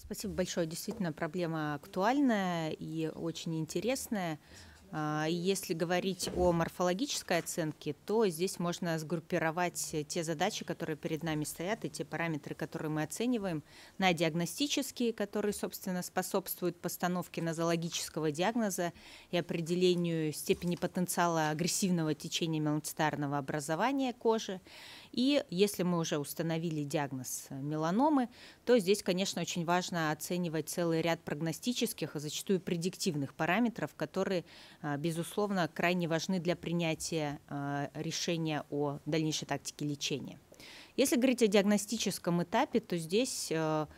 Спасибо большое. Действительно, проблема актуальная и очень интересная. А, если говорить о морфологической оценке, то здесь можно сгруппировать те задачи, которые перед нами стоят, и те параметры, которые мы оцениваем, на диагностические, которые, собственно, способствуют постановке нозологического диагноза и определению степени потенциала агрессивного течения меланцитарного образования кожи, и если мы уже установили диагноз э, меланомы, то здесь, конечно, очень важно оценивать целый ряд прогностических, а зачастую предиктивных параметров, которые, э, безусловно, крайне важны для принятия э, решения о дальнейшей тактике лечения. Если говорить о диагностическом этапе, то здесь это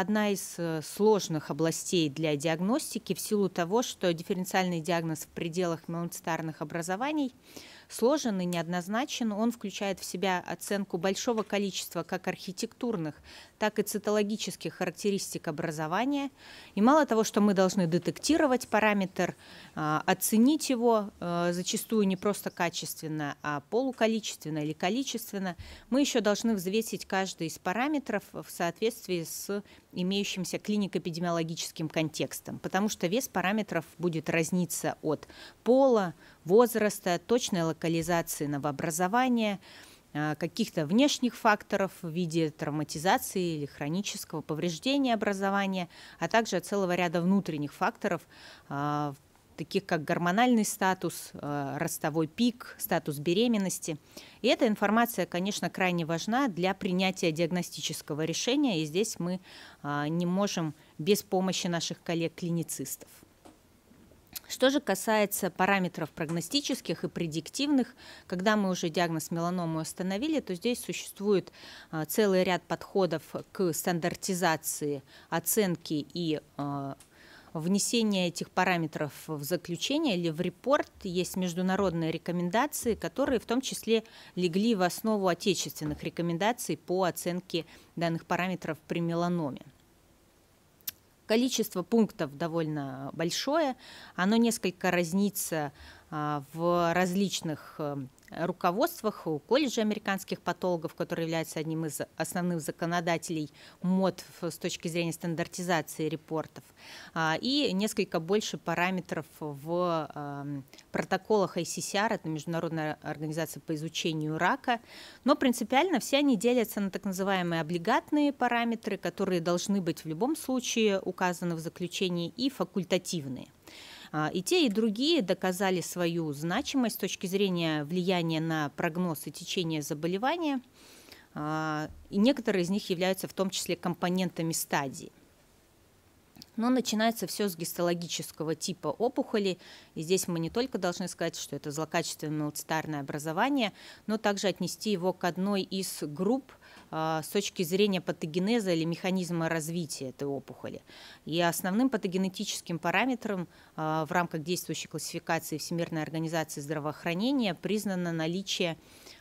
одна из сложных областей для диагностики в силу того, что дифференциальный диагноз в пределах меланцитарных образований – сложен и неоднозначен. Он включает в себя оценку большого количества как архитектурных, так и цитологических характеристик образования. И мало того, что мы должны детектировать параметр, а, оценить его а, зачастую не просто качественно, а полуколичественно или количественно, мы еще должны взвесить каждый из параметров в соответствии с имеющимся клинико-эпидемиологическим контекстом, потому что вес параметров будет разниться от пола, возраста, точной локализации новообразования – Э, каких-то внешних факторов в виде травматизации или хронического повреждения образования, а также от целого ряда внутренних факторов, э, таких как гормональный статус, э, ростовой пик, статус беременности. И эта информация, конечно, крайне важна для принятия диагностического решения, и здесь мы не можем без помощи наших коллег-клиницистов. Что же касается параметров прогностических и предиктивных, когда мы уже диагноз меланомы установили, то здесь существует а, целый ряд подходов к стандартизации оценки и а, внесения этих параметров в заключение или в репорт есть международные рекомендации, которые в том числе легли в основу отечественных рекомендаций по оценке данных параметров при меланоме количество пунктов довольно большое, оно несколько разнится а, в различных э, руководствах у колледжа американских патологов, который является одним из основных законодателей МОД с точки зрения стандартизации репортов, а, и несколько больше параметров в эм, протоколах ICCR, это Международная организация по изучению рака, но принципиально все они делятся на так называемые облигатные параметры, которые должны быть в любом случае указаны в заключении, и факультативные – а, и те, и другие доказали свою значимость с точки зрения влияния на прогноз и течение заболевания. А, и некоторые из них являются в том числе компонентами стадии. Но начинается все с гистологического типа опухоли. И здесь мы не только должны сказать, что это злокачественное мелцитарное образование, но также отнести его к одной из групп а, с точки зрения патогенеза или механизма развития этой опухоли. И основным патогенетическим параметром а, в рамках действующей классификации Всемирной организации здравоохранения признано наличие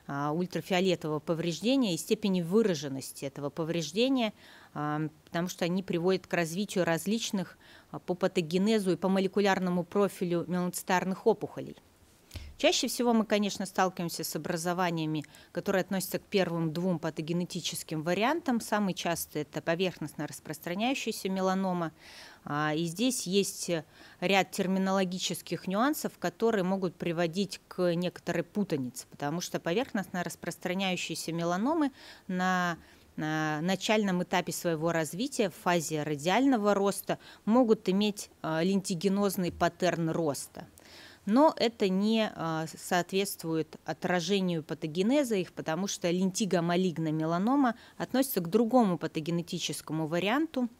а, ультрафиолетового повреждения и степени выраженности этого повреждения – потому что они приводят к развитию различных а, по патогенезу и по молекулярному профилю меланцитарных опухолей. Чаще всего мы, конечно, сталкиваемся с образованиями, которые относятся к первым двум патогенетическим вариантам. Самый частый – это поверхностно распространяющаяся меланома. А, и здесь есть ряд терминологических нюансов, которые могут приводить к некоторой путанице, потому что поверхностно распространяющиеся меланомы на начальном этапе своего развития, в фазе радиального роста, могут иметь э, лентигенозный паттерн роста. Но это не э, соответствует отражению патогенеза их, потому что лентига-малигна меланома относится к другому патогенетическому варианту –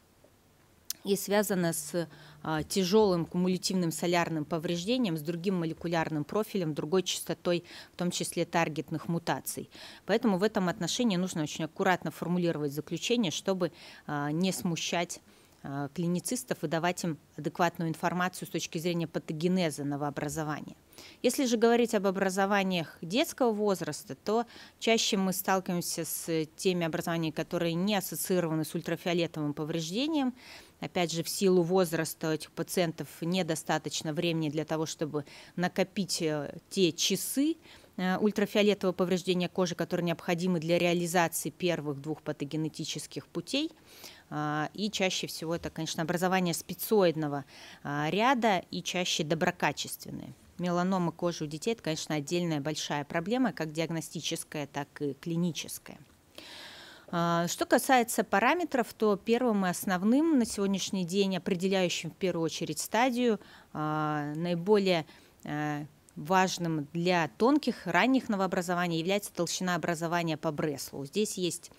и связано с а, тяжелым кумулятивным солярным повреждением с другим молекулярным профилем, другой частотой, в том числе таргетных мутаций. Поэтому в этом отношении нужно очень аккуратно формулировать заключение, чтобы а, не смущать а, клиницистов и давать им адекватную информацию с точки зрения патогенеза новообразования. Если же говорить об образованиях детского возраста, то чаще мы сталкиваемся с теми образованиями, которые не ассоциированы с ультрафиолетовым повреждением, Опять же, в силу возраста этих пациентов недостаточно времени для того, чтобы накопить э, те часы, э, ультрафиолетового повреждения кожи, которые необходимы для реализации первых двух патогенетических путей. А, и чаще всего это, конечно, образование спецоидного а, ряда и чаще доброкачественные. Меланомы кожи у детей – это, конечно, отдельная большая проблема, как диагностическая, так и клиническая. А, что касается параметров, то первым и основным на сегодняшний день, определяющим в первую очередь стадию, а, наиболее э, важным для тонких ранних новообразований является толщина образования по Бреслу. Здесь есть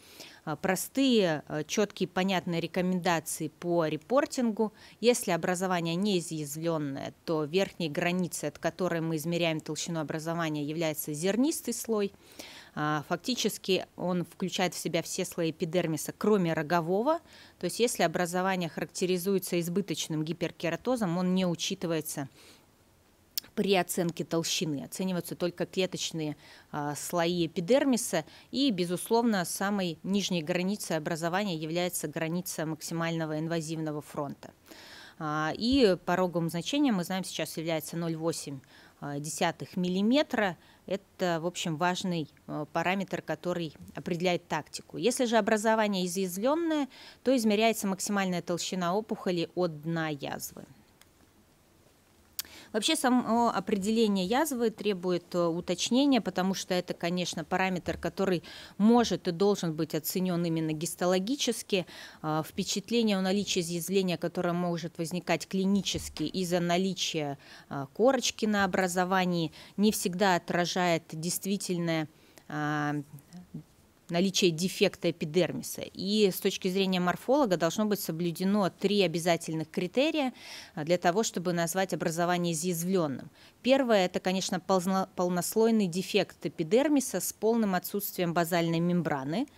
а, простые, э, четкие, понятные рекомендации по репортингу. Если образование не то верхней границей, от которой мы измеряем толщину образования, является зернистый слой – а, фактически он включает в себя все слои эпидермиса, кроме рогового. То есть если образование характеризуется избыточным гиперкератозом, он не учитывается при оценке толщины. Оцениваются только клеточные а, слои эпидермиса. И, безусловно, самой нижней границей образования является граница максимального инвазивного фронта. А, и пороговым значением, мы знаем, сейчас является 0,8 миллиметра. Это, в общем, важный э, параметр, который определяет тактику. Если же образование изъязвленное, то измеряется максимальная толщина опухоли от дна язвы. Вообще само определение язвы требует э, уточнения, потому что это, конечно, параметр, который может и должен быть оценен именно гистологически. А, впечатление о наличии изъязвления, которое может возникать клинически из-за наличия а, корочки на образовании, не всегда отражает действительное а, наличие дефекта эпидермиса. И с точки зрения морфолога должно быть соблюдено три обязательных критерия а, для того, чтобы назвать образование изъязвленным. Первое – это, конечно, полнослойный дефект эпидермиса с полным отсутствием базальной мембраны –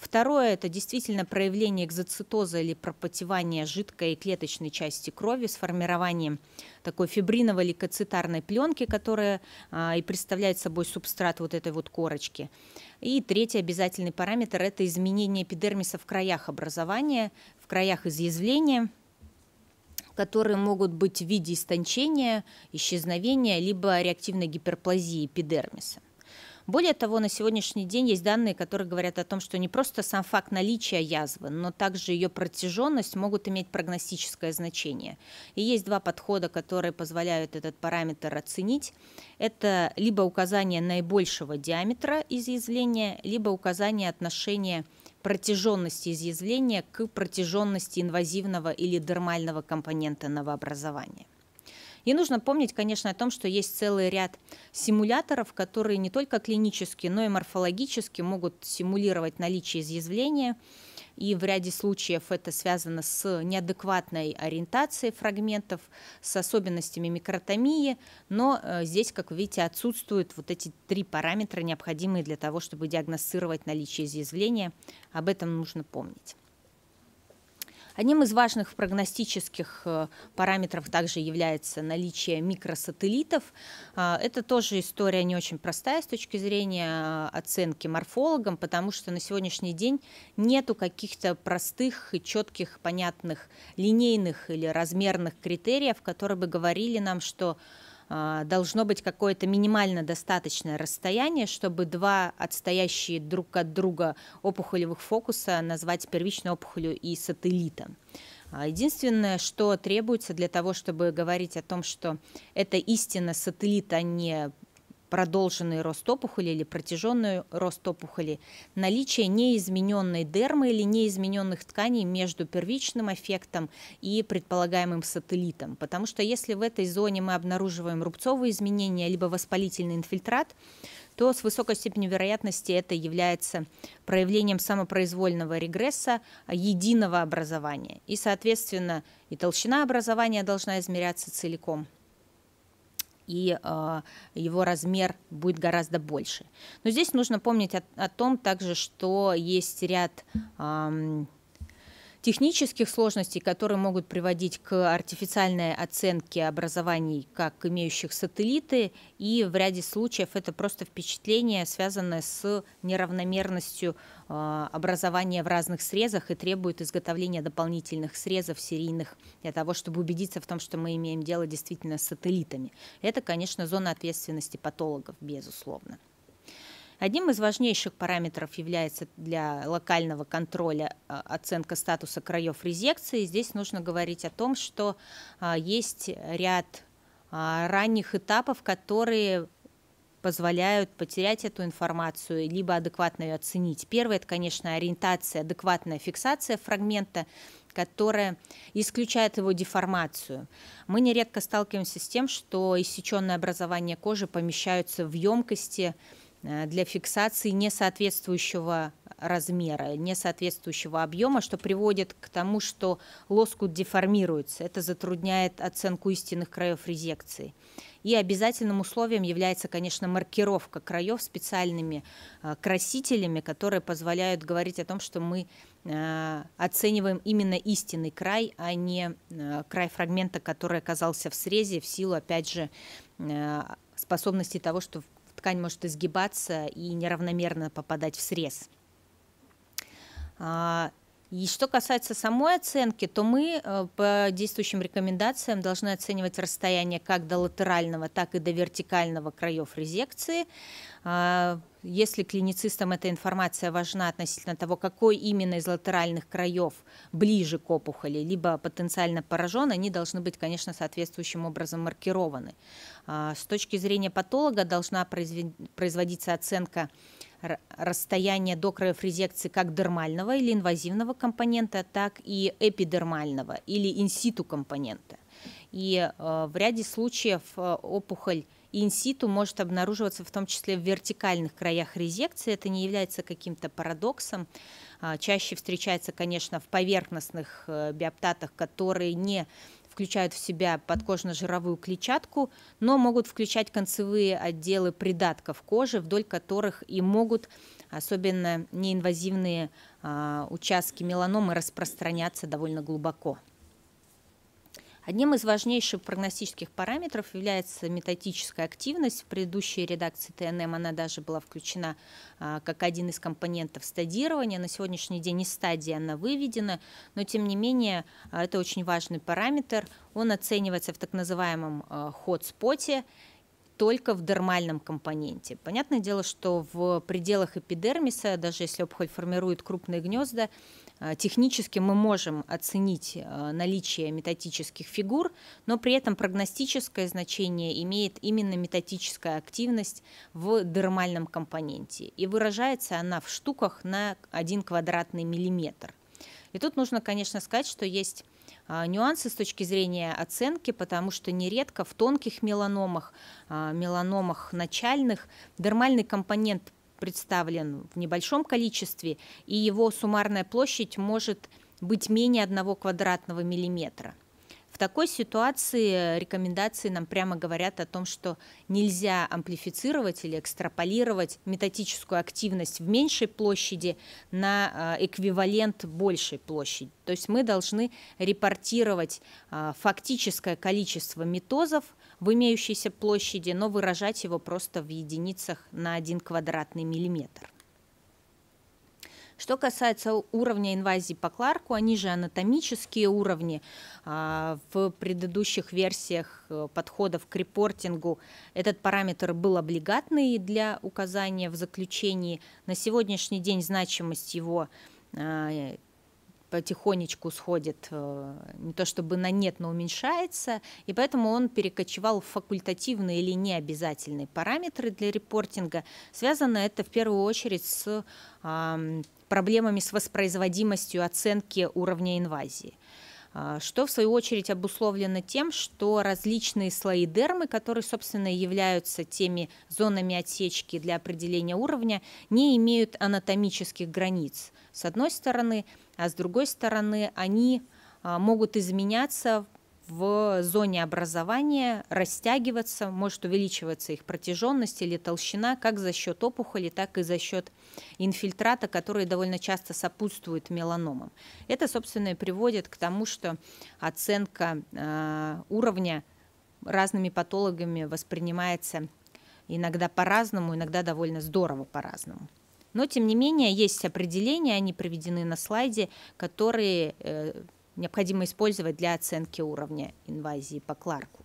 Второе – это действительно проявление экзоцитоза или пропотевания жидкой и клеточной части крови с формированием такой фибриново ликоцитарной пленки, которая а, и представляет собой субстрат вот этой вот корочки. И третий обязательный параметр – это изменение эпидермиса в краях образования, в краях изъязвления – которые могут быть в виде истончения, исчезновения, либо реактивной гиперплазии эпидермиса. Более того, на сегодняшний день есть данные, которые говорят о том, что не просто сам факт наличия язвы, но также ее протяженность могут иметь прогностическое значение. И есть два подхода, которые позволяют этот параметр оценить. Это либо указание наибольшего диаметра изъязвления, либо указание отношения протяженности изъязвления к протяженности инвазивного или дермального компонента новообразования. И нужно помнить, конечно, о том, что есть целый ряд симуляторов, которые не только клинически, но и морфологически могут симулировать наличие изъязвления. И в ряде случаев это связано с неадекватной ориентацией фрагментов, с особенностями микротомии, но э, здесь, как вы видите, отсутствуют вот эти три параметра, необходимые для того, чтобы диагностировать наличие изъязвления. Об этом нужно помнить. Одним из важных прогностических э, параметров также является наличие микросателлитов. А, это тоже история не очень простая с точки зрения э, оценки морфологам, потому что на сегодняшний день нету каких-то простых и четких, понятных линейных или размерных критериев, которые бы говорили нам, что а, должно быть какое-то минимально достаточное расстояние, чтобы два отстоящие друг от друга опухолевых фокуса назвать первичной опухолью и сателлитом. А, единственное, что требуется для того, чтобы говорить о том, что это истинно сателлит, а не продолженный рост опухоли или протяженный рост опухоли, наличие неизмененной дермы или неизмененных тканей между первичным эффектом и предполагаемым сателлитом. Потому что если в этой зоне мы обнаруживаем рубцовые изменения либо воспалительный инфильтрат, то с высокой степенью вероятности это является проявлением самопроизвольного регресса а, единого образования. И, соответственно, и толщина образования должна измеряться целиком – и а, его размер будет гораздо больше. Но здесь нужно помнить о, о том также, что есть ряд технических сложностей, которые могут приводить к артифициальной оценке образований как имеющих сателлиты, и в ряде случаев это просто впечатление, связанное с неравномерностью а, образования в разных срезах и требует изготовления дополнительных срезов серийных для того, чтобы убедиться в том, что мы имеем дело действительно с сателлитами. Это, конечно, зона ответственности патологов, безусловно. Одним из важнейших параметров является для локального контроля а, оценка статуса краев резекции. Здесь нужно говорить о том, что а, есть ряд а, ранних этапов, которые позволяют потерять эту информацию, либо адекватно ее оценить. Первое – это, конечно, ориентация, адекватная фиксация фрагмента, которая исключает его деформацию. Мы нередко сталкиваемся с тем, что иссеченные образования кожи помещаются в емкости, Э, для фиксации несоответствующего размера, несоответствующего объема, что приводит к тому, что лоскут деформируется. Это затрудняет оценку истинных краев резекции. И обязательным условием является, конечно, маркировка краев специальными э, красителями, которые позволяют говорить о том, что мы э, оцениваем именно истинный край, а не край фрагмента, который оказался в срезе в силу, опять же, способности того, что ткань может изгибаться и неравномерно попадать в срез. А, и что касается самой оценки, то мы э, по действующим рекомендациям должны оценивать расстояние как до латерального, так и до вертикального краев резекции. А, если клиницистам эта информация важна относительно того, какой именно из латеральных краев ближе к опухоли, либо потенциально поражен, они должны быть, конечно, соответствующим образом маркированы. А, с точки зрения патолога должна производиться оценка расстояние до краев резекции как дермального или инвазивного компонента, так и эпидермального или инситу компонента. И э, в ряде случаев э, опухоль инситу может обнаруживаться в том числе в вертикальных краях резекции. Это не является каким-то парадоксом. А, чаще встречается, конечно, в поверхностных э, биоптатах, которые не включают в себя подкожно-жировую клетчатку, но могут включать концевые отделы придатков кожи, вдоль которых и могут особенно неинвазивные а, участки меланомы распространяться довольно глубоко. Одним из важнейших прогностических параметров является метатическая активность. В предыдущей редакции ТНМ она даже была включена а, как один из компонентов стадирования. На сегодняшний день не стадия, она выведена, но тем не менее а, это очень важный параметр. Он оценивается в так называемом а, ход-споте только в дермальном компоненте. Понятное дело, что в пределах эпидермиса, даже если опухоль формирует крупные гнезда, а, технически мы можем оценить а, наличие метатических фигур, но при этом прогностическое значение имеет именно метатическая активность в дермальном компоненте. И выражается она в штуках на 1 квадратный миллиметр. И тут нужно, конечно, сказать, что есть а, нюансы с точки зрения оценки, потому что нередко в тонких меланомах, меланомах начальных, дермальный компонент представлен в небольшом количестве, и его суммарная площадь может быть менее одного квадратного миллиметра. В такой ситуации рекомендации нам прямо говорят о том, что нельзя амплифицировать или экстраполировать метатическую активность в меньшей площади на а, эквивалент большей площади. То есть мы должны репортировать а, фактическое количество метозов – в имеющейся площади, но выражать его просто в единицах на один квадратный миллиметр. Что касается уровня инвазии по Кларку, они же анатомические уровни. А, в предыдущих версиях э, подходов к репортингу этот параметр был облигатный для указания в заключении. На сегодняшний день значимость его а, потихонечку сходит, э, не то чтобы на нет, но уменьшается, и поэтому он перекочевал в факультативные или необязательные параметры для репортинга. Связано это в первую очередь с проблемами с воспроизводимостью оценки уровня инвазии. А, что в свою очередь обусловлено тем, что различные слои дермы, которые, собственно, являются теми зонами отсечки для определения уровня, не имеют анатомических границ. С одной стороны, а с другой стороны, они а, могут изменяться в зоне образования растягиваться, может увеличиваться их протяженность или толщина как за счет опухоли, так и за счет инфильтрата, который довольно часто сопутствует меланомам. Это, собственно, и приводит к тому, что оценка э, уровня разными патологами воспринимается иногда по-разному, иногда довольно здорово по-разному. Но, тем не менее, есть определения, они приведены на слайде, которые э, необходимо использовать для оценки уровня инвазии по Кларку.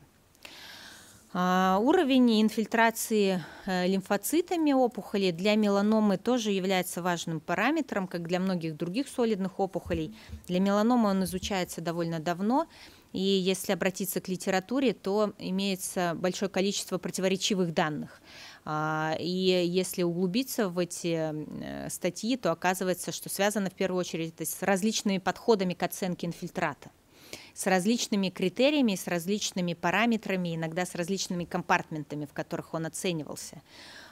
А, уровень инфильтрации э, лимфоцитами опухоли для меланомы тоже является важным параметром, как для многих других солидных опухолей. Для меланомы он изучается довольно давно, и если обратиться к литературе, то имеется большое количество противоречивых данных. А, и если углубиться в эти э, статьи, то оказывается, что связано в первую очередь с различными подходами к оценке инфильтрата с различными критериями, с различными параметрами, иногда с различными компартментами, в которых он оценивался.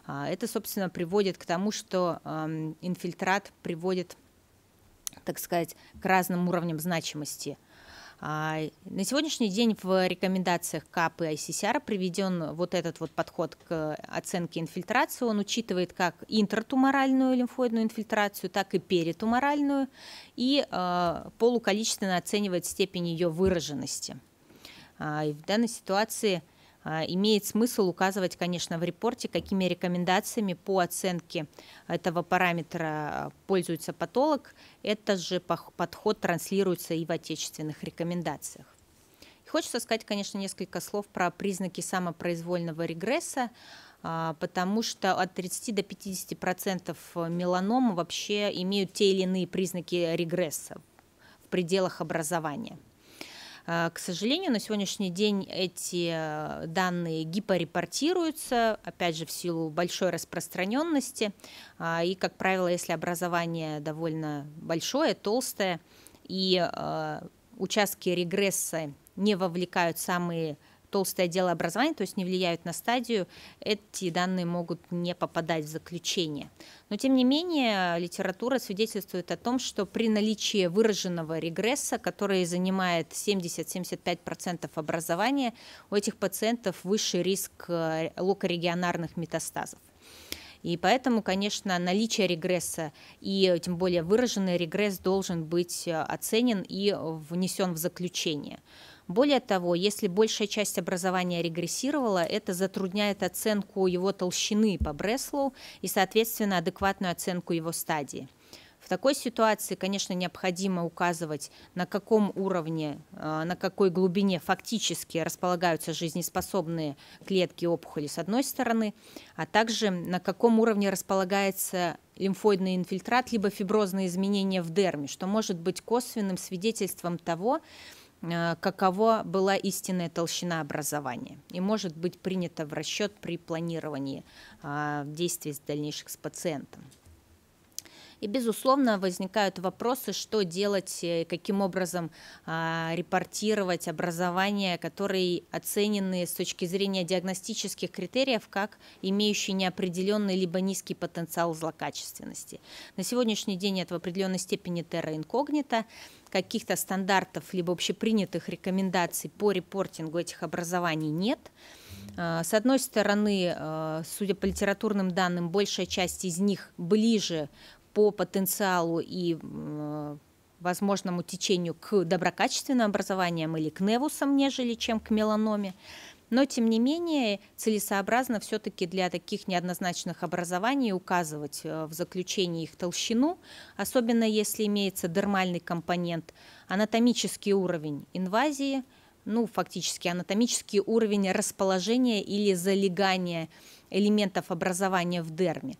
А, это, собственно, приводит к тому, что эм, инфильтрат приводит, так сказать, к разным уровням значимости – а, на сегодняшний день в рекомендациях КАП и ICCR приведен вот этот вот подход к оценке инфильтрации. Он учитывает как интертуморальную лимфоидную инфильтрацию, так и перитуморальную, и а, полуколичественно оценивает степень ее выраженности. А, и в данной ситуации – а, имеет смысл указывать, конечно, в репорте, какими рекомендациями по оценке этого параметра пользуется патолог. Этот же подход транслируется и в отечественных рекомендациях. хочется сказать, конечно, несколько слов про признаки самопроизвольного регресса а, потому что от 30 до 50 процентов меланом вообще имеют те или иные признаки регресса в пределах образования. А, к сожалению, на сегодняшний день эти э, данные гипорепортируются, опять же, в силу большой распространенности. А, и, как правило, если образование довольно большое, толстое, и э, участки регресса не вовлекают самые толстое отделы образования, то есть не влияют на стадию, эти данные могут не попадать в заключение. Но тем не менее, литература свидетельствует о том, что при наличии выраженного регресса, который занимает 70-75% образования, у этих пациентов выше риск э, локорегионарных метастазов. И поэтому, конечно, наличие регресса и э, тем более выраженный регресс должен быть э, оценен и внесен в заключение. Более того, если большая часть образования регрессировала, это затрудняет оценку его толщины по Бреслоу и, соответственно, адекватную оценку его стадии. В такой ситуации, конечно, необходимо указывать, на каком уровне, э, на какой глубине фактически располагаются жизнеспособные клетки опухоли с одной стороны, а также на каком уровне располагается лимфоидный инфильтрат, либо фиброзные изменения в дерме, что может быть косвенным свидетельством того, что Э, какова была истинная толщина образования и может быть принята в расчет при планировании а, действий дальнейших с пациентом. И, безусловно, возникают вопросы, что делать, э, каким образом а, репортировать образования, которые оценены с точки зрения диагностических критериев как имеющие неопределенный либо низкий потенциал злокачественности. На сегодняшний день это в определенной степени терра инкогнита каких-то стандартов либо общепринятых рекомендаций по репортингу этих образований нет. А, с одной стороны, э, судя по литературным данным, большая часть из них ближе по потенциалу и возможному течению к доброкачественным образованиям или к невусам, нежели чем к меланоме. Но, тем не менее, целесообразно все-таки для таких неоднозначных образований указывать э, в заключении их толщину, особенно если имеется дермальный компонент, анатомический уровень инвазии, ну, фактически анатомический уровень расположения или залегания элементов образования в дерме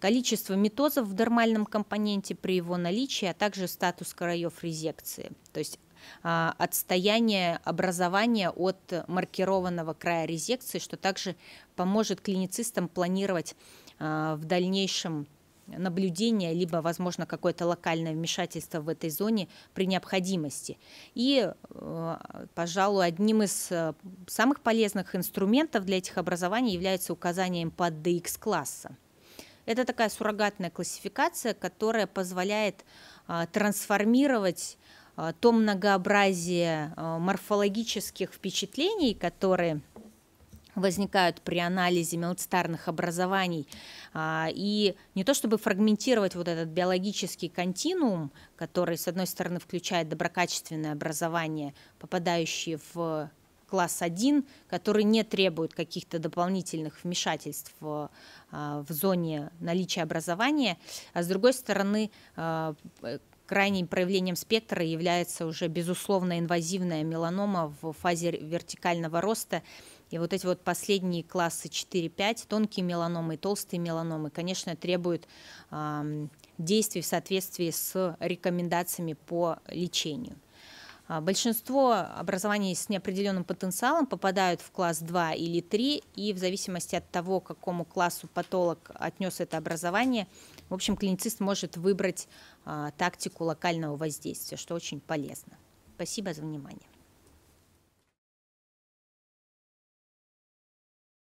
количество метозов в дермальном компоненте при его наличии, а также статус краев резекции, то есть а, отстояние образования от маркированного края резекции, что также поможет клиницистам планировать а, в дальнейшем наблюдение, либо, возможно, какое-то локальное вмешательство в этой зоне при необходимости. И, э, пожалуй, одним из э, самых полезных инструментов для этих образований является указанием под DX-класса. Это такая суррогатная классификация, которая позволяет а, трансформировать а, то многообразие а, морфологических впечатлений, которые возникают при анализе мелцитарных образований. И не то чтобы фрагментировать вот этот биологический континуум, который, с одной стороны, включает доброкачественное образование, попадающее в класс 1, который не требует каких-то дополнительных вмешательств в, а, в зоне наличия образования, а с другой стороны а, крайним проявлением спектра является уже безусловно инвазивная меланома в фазе вертикального роста. И вот эти вот последние классы 4-5, тонкие меланомы и толстые меланомы, конечно, требуют э, действий в соответствии с рекомендациями по лечению. А, большинство образований с неопределенным потенциалом попадают в класс 2 или 3, и в зависимости от того, к какому классу патолог отнес это образование, в общем, клиницист может выбрать а, тактику локального воздействия, что очень полезно. Спасибо за внимание.